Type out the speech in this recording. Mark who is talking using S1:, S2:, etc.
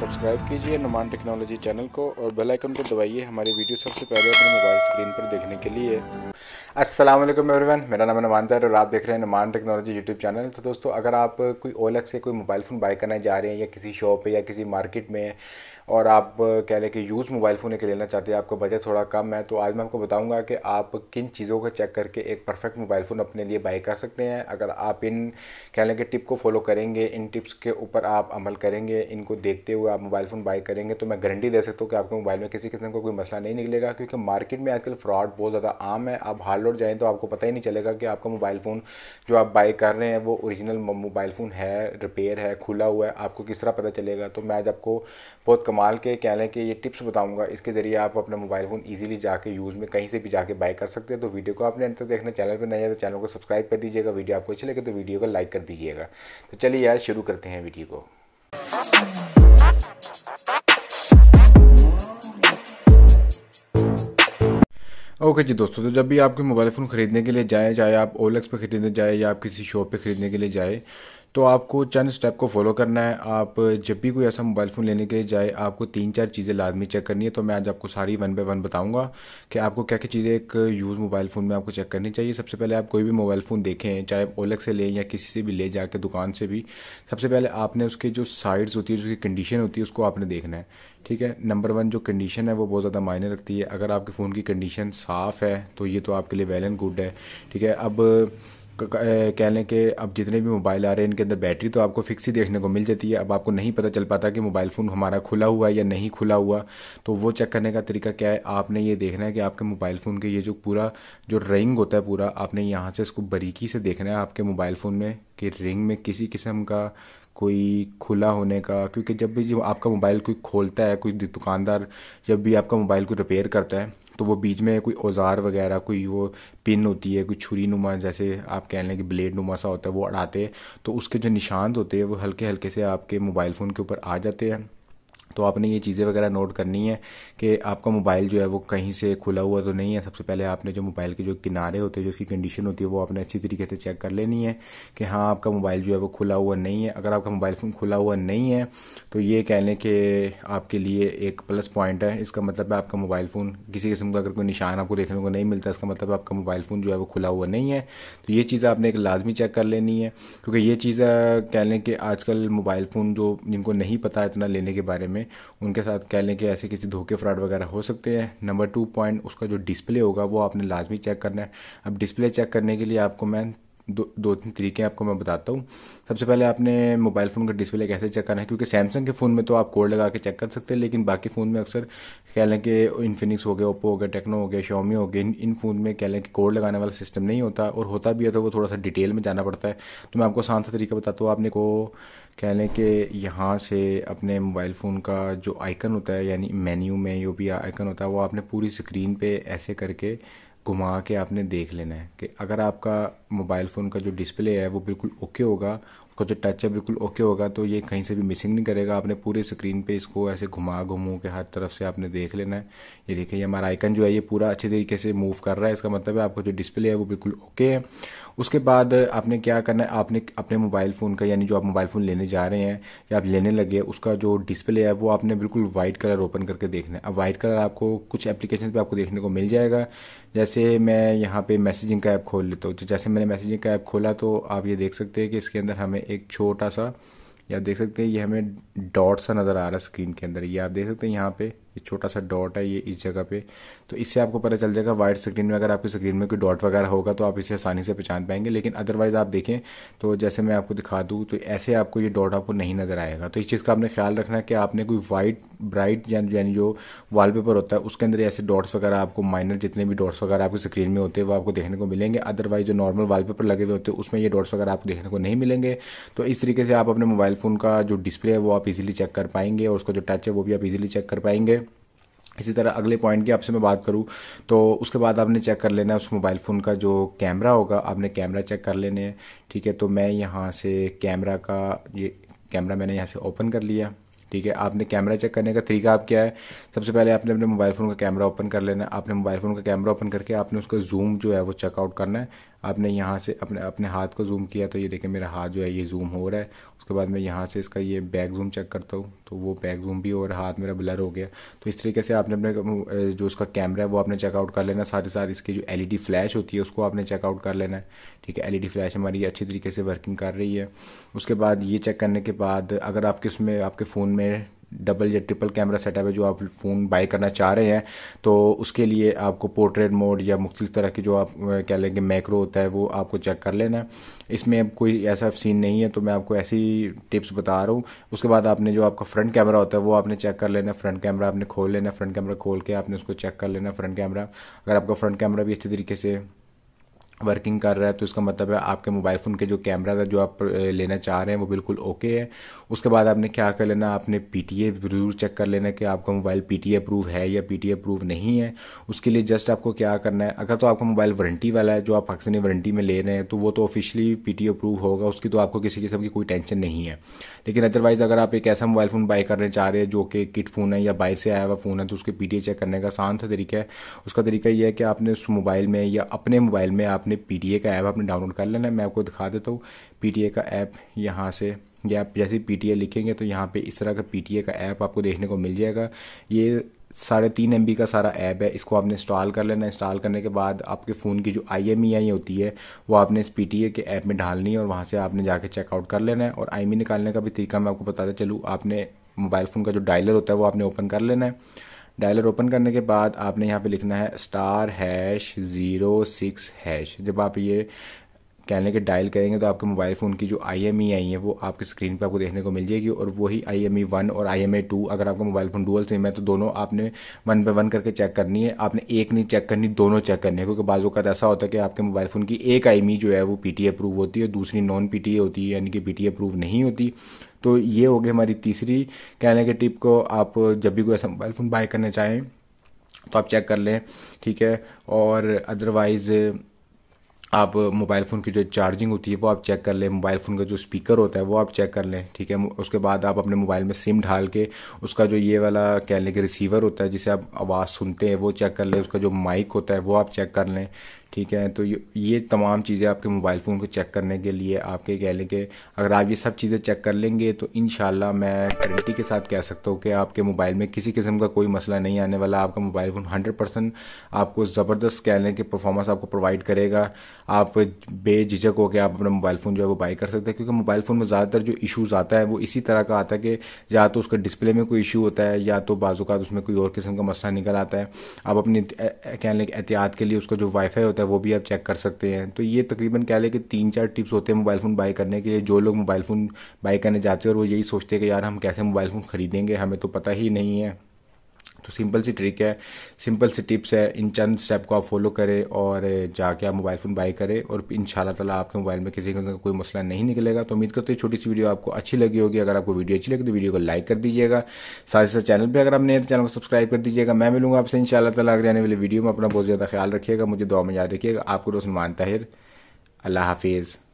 S1: subscribe कीजिए Numan technology channel को और बेल आइकन को दबाइए हमारी वीडियो सबसे पहले अपने मोबाइल स्क्रीन पर देखने के लिए अस्सलाम वालेकुम एवरीवन मेरा नाम नुमान तैयार और आप देख रहे हैं नुमान टेक्नोलॉजी यूट्यूब चैनल तो दोस्तों अगर आप कोई ओलग से कोई मोबाइल फ़ोन बाय करने जा रहे हैं या किसी शॉप या किसी मार्केट में और आप कह लें कि यूज़ मोबाइल फ़ोन एक लेना चाहते हैं आपका बजट थोड़ा कम है तो आज मैं आपको बताऊंगा कि आप किन चीज़ों को चेक करके एक परफेक्ट मोबाइल फ़ोन अपने लिए बाई कर सकते हैं अगर आप इन कह लें कि टिप को फॉलो करेंगे इन टिप्स के ऊपर आप अमल करेंगे इनको देखते हुए आप मोबाइल फ़ोन बाई करेंगे तो मैं गारंटी दे सकता हूँ कि आपके मोबाइल में किसी किस्म का कोई मसला नहीं निकलेगा क्योंकि मार्केट में आजकल फ्रॉड बहुत ज़्यादा आम है आप हार्ड लोड जाएँ तो आपको पता ही नहीं चलेगा कि आपका मोबाइल फ़ोन जो आप बाई कर रहे हैं वो ओरिजिनल मोबाइल फ़ोन है रिपेयर है खुला हुआ है आपको किस तरह पता चलेगा तो मैं आज आपको बहुत कमाल के कह लें कि ये टिप्स बताऊँगा इसके ज़रिए आप अपना मोबाइल फ़ोन ईजिली जाके यूज़ में कहीं से भी जाके बाई कर सकते हैं तो वीडियो को आपने अंतर देखना चैनल पर नहीं है तो चैनल को सब्सक्राइब कर दीजिएगा वीडियो आपको अच्छी लगे तो वीडियो को लाइक कर दीजिएगा तो चलिए यार शुरू करते हैं वीडियो को ओके जी दोस्तों तो जब भी आपके मोबाइल फ़ोन ख़रीदने के लिए जाएँ चाहे आप ओलेक्स पे ख़रीदने जाए या आप किसी शॉप पे ख़रीदने के लिए जाए तो आपको चंद स्टेप को फॉलो करना है आप जब भी कोई ऐसा मोबाइल फ़ोन लेने के जाए आपको तीन चार चीज़ें लाजमी चेक करनी है तो मैं आज आपको सारी वन बाय वन बताऊंगा कि आपको क्या क्या चीज़ें एक यूज़ मोबाइल फ़ोन में आपको चेक करनी चाहिए सबसे पहले आप कोई भी मोबाइल फ़ोन देखें चाहे ओलग से लें या किसी से भी ले जाके दुकान से भी सबसे पहले आपने उसके जो साइड्स होती है उसकी कंडीशन होती है उसको आपने देखना है ठीक है नंबर वन जो कंडीशन है वो बहुत ज़्यादा मायने रखती है अगर आपके फ़ोन की कंडीशन साफ़ है तो ये तो आपके लिए वेल एंड गुड है ठीक है अब कह लें कि अब जितने भी मोबाइल आ रहे हैं इनके अंदर बैटरी तो आपको फिक्स ही देखने को मिल जाती है अब आपको नहीं पता चल पाता कि मोबाइल फ़ोन हमारा खुला हुआ है या नहीं खुला हुआ तो वो चेक करने का तरीका क्या है आपने ये देखना है कि आपके मोबाइल फ़ोन के ये जो पूरा जो रिंग होता है पूरा आपने यहाँ से इसको बारीकी से देखना है आपके मोबाइल फ़ोन में कि रिंग में किसी किस्म का कोई खुला होने का क्योंकि जब भी जब आपका मोबाइल कोई खोलता है कोई दुकानदार जब भी आपका मोबाइल को रिपेयर करता है तो वो बीच में कोई औजार वगैरह कोई वो पिन होती है कोई छुरी नुमा जैसे आप कह लें कि ब्लेड नुमा सा होता है वो अड़ाते हैं तो उसके जो निशान होते हैं वो हल्के हल्के से आपके मोबाइल फ़ोन के ऊपर आ जाते हैं तो आपने ये चीज़ें वगैरह नोट करनी है कि आपका मोबाइल जो है वो कहीं से खुला हुआ तो नहीं है सबसे पहले आपने जो मोबाइल के जो किनारे होते हैं जो उसकी कंडीशन होती है वो आपने अच्छी तरीके से चेक कर लेनी है कि हाँ आपका मोबाइल जो है वो खुला हुआ नहीं है अगर आपका मोबाइल फ़ोन खुला हुआ नहीं है तो ये कह लें कि आपके लिए एक प्लस पॉइंट है इसका मतलब है आपका मोबाइल फ़ोन किसी किस्म का अगर कोई निशान आपको देखने को नहीं मिलता इसका मतलब आपका मोबाइल फ़ोन जो है वो खुला हुआ नहीं है तो ये चीज़ आपने एक लाजमी चेक कर लेनी है क्योंकि ये चीज़ कह लें कि आजकल मोबाइल फ़ोन जो जिनको नहीं पता इतना लेने के बारे में में उनके साथ कह लें कि ऐसे किसी धोखे फ्रॉड वगैरह हो सकते हैं नंबर टू पॉइंट उसका जो डिस्प्ले होगा वो आपने लाजमी चेक करना है अब डिस्प्ले चेक करने के लिए आपको मैं दो दो तीन तरीके आपको मैं बताता हूँ सबसे पहले आपने मोबाइल फ़ोन का डिस्प्ले कैसे चेक करना है क्योंकि सैमसंग के फ़ोन में तो आप कोड लगा के चेक कर सकते हैं लेकिन बाकी फ़ोन में अक्सर कह लें कि इन्फिनिक्स हो गया ओप्पो हो गया टेक्नो हो गया शोमी हो गया इन इन फ़ोन में कह लें कि कोड लगाने वाला सिस्टम नहीं होता और होता भी है तो वो थोड़ा सा डिटेल में जाना पड़ता है तो मैं आपको आसान सा तरीका बताता हूँ आपने को कह लें कि यहाँ से अपने मोबाइल फ़ोन का जो आइकन होता है यानी मेन्यू में जो भी आइकन होता है वो आपने पूरी स्क्रीन पे ऐसे करके घुमा के आपने देख लेना है कि अगर आपका मोबाइल फ़ोन का जो डिस्प्ले है वो बिल्कुल ओके होगा इसका जो टच है बिल्कुल ओके होगा तो ये कहीं से भी मिसिंग नहीं करेगा आपने पूरे स्क्रीन पे इसको ऐसे घुमा घुमू के हर तरफ से आपने देख लेना है ये देखिए ये हमारा आइकन जो है ये पूरा अच्छे तरीके से मूव कर रहा है इसका मतलब है आपका जो डिस्प्ले है वो बिल्कुल ओके है उसके बाद आपने क्या करना है आपने अपने मोबाइल फ़ोन का यानी जो आप मोबाइल फ़ोन लेने जा रहे हैं या आप लेने लगे उसका जो डिस्प्ले है वो आपने बिल्कुल व्हाइट कलर ओपन करके देखना है अब व्हाइट कलर आपको कुछ एप्लीकेशन पे आपको देखने को मिल जाएगा जैसे मैं यहाँ पे मैसेजिंग का ऐप खोल लेता हूँ जैसे मैंने मैसेजिंग का ऐप खोला तो आप ये देख सकते हैं कि इसके अंदर हमें एक छोटा सा या देख सकते हैं ये हमें डॉट सा नज़र आ रहा है स्क्रीन के अंदर ये आप देख सकते हैं यहाँ पे ये छोटा सा डॉट है ये इस जगह पे तो इससे आपको पता चल जाएगा वाइट स्क्रीन में अगर आपकी स्क्रीन में कोई डॉट वगैरह होगा तो आप इसे आसानी से पहचान पाएंगे लेकिन अदरवाइज आप देखें तो जैसे मैं आपको दिखा दूं तो ऐसे आपको ये डॉट आपको नहीं नजर आएगा तो इस चीज़ का आपने ख्याल रखना कि आपने कोई वाइट ब्राइट यानी जो वॉलपेपर होता है उसके अंदर ऐसे डॉट्स वगैरह आपको माइनर जितने भी डॉट्स वगैरह आपकी स्क्रीन में होते हैं वो आपको देखने को मिलेंगे अदरवाइज जो नॉर्मल वॉलपेपर लगे हुए होते हैं उसमें ये डॉट्स वगैरह आपको देखने को नहीं मिलेंगे तो इस तरीके से आप अपने मोबाइल फोन का जो डिस्प्ले है वो आप इजिली चेक कर पाएंगे और उसका जो टच है वो भी आप इजिली चेक कर पाएंगे इसी तरह अगले पॉइंट की आपसे मैं बात करूं तो उसके बाद आपने चेक कर लेना है उस मोबाइल फ़ोन का जो कैमरा होगा आपने कैमरा चेक कर लेने हैं ठीक है तो मैं यहाँ से कैमरा का ये कैमरा मैंने यहाँ से ओपन कर लिया ठीक है आपने कैमरा चेक करने का तरीका आप क्या है सबसे पहले आपने अपने मोबाइल फ़ोन का कैमरा ओपन कर लेना है आपने मोबाइल फ़ोन का कैमरा ओपन करके आपने उसका जूम जो है वो चेकआउट करना है आपने यहाँ से अपने अपने हाथ को जूम किया तो ये देखें मेरा हाथ जो है ये जूम हो रहा है उसके बाद मैं यहाँ से इसका ये बैक जूम चेक करता हूँ तो वो बैक जूम भी हो रहा हाथ मेरा ब्लर हो गया तो इस तरीके से आपने अपने जो उसका कैमरा है वो आपने चेकआउट कर लेना साथ ही साथ इसकी जो एलईडी फ्लैश होती है उसको आपने चेकआउट कर लेना है ठीक है एलईडी फ्लैश हमारी अच्छी तरीके से वर्किंग कर रही है उसके बाद ये चेक करने के बाद अगर आपके उसमें आपके फ़ोन में डबल या ट्रिपल कैमरा सेटअप है जो आप फ़ोन बाय करना चाह रहे हैं तो उसके लिए आपको पोर्ट्रेट मोड या मुख्तु तरह के जो आप कह लेंगे मैक्रो होता है वो आपको चेक कर लेना है इसमें अब कोई ऐसा सीन नहीं है तो मैं आपको ऐसी टिप्स बता रहा हूँ उसके बाद आपने जो आपका फ्रंट कैमरा होता है वो आपने चेक कर लेना फ्रंट कैमरा आपने खोल लेना फ्रंट कैमरा खोल के आपने उसको चेक कर लेना फ्रंट कैमरा अगर आपका फ्रंट कैमरा भी अच्छे तरीके से वर्किंग कर रहा है तो इसका मतलब है आपके मोबाइल फ़ोन के जो कैमरा था जो आप लेना चाह रहे हैं वो बिल्कुल ओके है उसके बाद आपने क्या कर लेना आपने पीटीए जरूर चेक कर लेना कि आपका मोबाइल पीटीए अप्रूव है या पीटीए अप्रूव नहीं है उसके लिए जस्ट आपको क्या करना है अगर तो आपका मोबाइल वारंटी वाला है जो आप पाकिस्तानी वारंटी में ले रहे हैं तो वो तो ऑफिशियली पीटीए अप्रूव होगा उसकी तो आपको किसी किस्म की कोई टेंशन नहीं है लेकिन अदरवाइज़ अगर आप एक ऐसा मोबाइल फ़ोन बाई करना चाह रहे हैं जो कि किट फ़ोन है या बाहर से आया हुआ फ़ोन है तो उसके पीटीए चेक करने का आसान सा तरीका है उसका तरीका यह है कि आपने उस मोबाइल में या अपने मोबाइल में आपने आपने पी का ऐप आपने डाउनलोड कर लेना है मैं आपको दिखा देता हूँ पी का ऐप यहाँ से या आप जैसे पी लिखेंगे तो यहाँ पे इस तरह का पी का ऐप आपको देखने को मिल जाएगा ये साढ़े तीन एम का सारा ऐप है इसको आपने इंस्टॉल कर लेना इंस्टॉल करने के बाद आपके फ़ोन की जो आई एम ई होती है वो आपने इस पी के ऐप में डालनी है और वहाँ से आपने जाके चेकआउट कर लेना है और आई e निकालने का भी तरीका मैं आपको बताता चलूँ आपने मोबाइल फ़ोन का जो डायलर होता है वो आपने ओपन कर लेना है डायलर ओपन करने के बाद आपने यहाँ पे लिखना है star hash zero six hash जब आप ये कहने के डायल करेंगे तो आपके मोबाइल फ़ोन की जो आई एम ई आई है वो आपकी स्क्रीन पर आपको देखने को मिल जाएगी और वही आई एम ई वन और आई एम ए टू अगर आपका मोबाइल फ़ोन डुअल सिम है तो दोनों आपने वन बाय वन करके चेक करनी है आपने एक नहीं चेक करनी दोनों चेक करनी है क्योंकि बाजू का ऐसा होता है कि आपके मोबाइल फ़ोन की एक आई एम ई जो है वो पी टी अप्रूव होती है दूसरी नॉन पी टी ए होती है यानी कि पी टी अप्रूव नहीं होती तो ये हो गई हमारी तीसरी कहने की टिप को आप जब भी कोई ऐसा मोबाइल फ़ोन बाय करना चाहें तो आप चेक कर लें ठीक है और अदरवाइज़ आप मोबाइल फ़ोन की जो चार्जिंग होती है वो आप चेक कर लें मोबाइल फ़ोन का जो स्पीकर होता है वो आप चेक कर लें ठीक है उसके बाद आप अपने मोबाइल में सिम ढाल के उसका जो ये वाला लें कि रिसीवर होता है जिसे आप आवाज़ सुनते हैं वो चेक कर लें उसका जो माइक होता है वो आप चेक कर लें ठीक है तो ये तमाम चीज़ें आपके मोबाइल फ़ोन को चेक करने के लिए आपके कह लें कि अगर आप ये सब चीज़ें चेक कर लेंगे तो इन मैं गारंटी के साथ कह सकता हूँ कि आपके मोबाइल में किसी किस्म का कोई मसला नहीं आने वाला आपका मोबाइल फ़ोन हंड्रेड परसेंट आपको ज़बरदस्त कह लें कि परफॉर्मेंस आपको प्रोवाइड करेगा आप बेझिझक होकर आप अपना मोबाइल फ़ोन जो है वो बाई कर सकते हैं क्योंकि मोबाइल फ़ोन में ज़्यादातर जो इशूज़ आता है वो इसी तरह का आता है कि या तो उसका डिस्प्ले में कोई इशू होता है या तो बाजूकात उसमें कोई और किस्म का मसला निकल आता है आप अपनी कह लें एहतियात के लिए उसका जो वाईफाई होता है होता है वो भी आप चेक कर सकते हैं तो ये तकरीबन कह लें कि तीन चार टिप्स होते हैं मोबाइल फ़ोन बाई करने के लिए जो लोग मोबाइल फ़ोन बाई करने जाते हैं और वो यही सोचते हैं कि यार हम कैसे मोबाइल फ़ोन ख़रीदेंगे हमें तो पता ही नहीं है तो सिंपल सी ट्रिक है सिंपल सी टिप्स है इन चंद स्टेप को आप फॉलो करें और जाके आप मोबाइल फ़ोन बाय करें और इन ताला आपके मोबाइल में किसी का कोई मसला नहीं निकलेगा तो उम्मीद करते हैं छोटी सी वीडियो आपको अच्छी लगी होगी अगर आपको वीडियो अच्छी लगी तो वीडियो को लाइक कर दीजिएगा साथ ही साथ चैनल पर अगर आप नए चैनल तो को सब्सक्राइब कर दीजिएगा मैं मिलूंगा आपसे इन तला अगर आने वाली वीडियो में अपना बहुत ज़्यादा ख्याल रखिएगा मुझे दुआ में याद रखिएगा आपको रोशन मानता है अल्लाह हाफिज़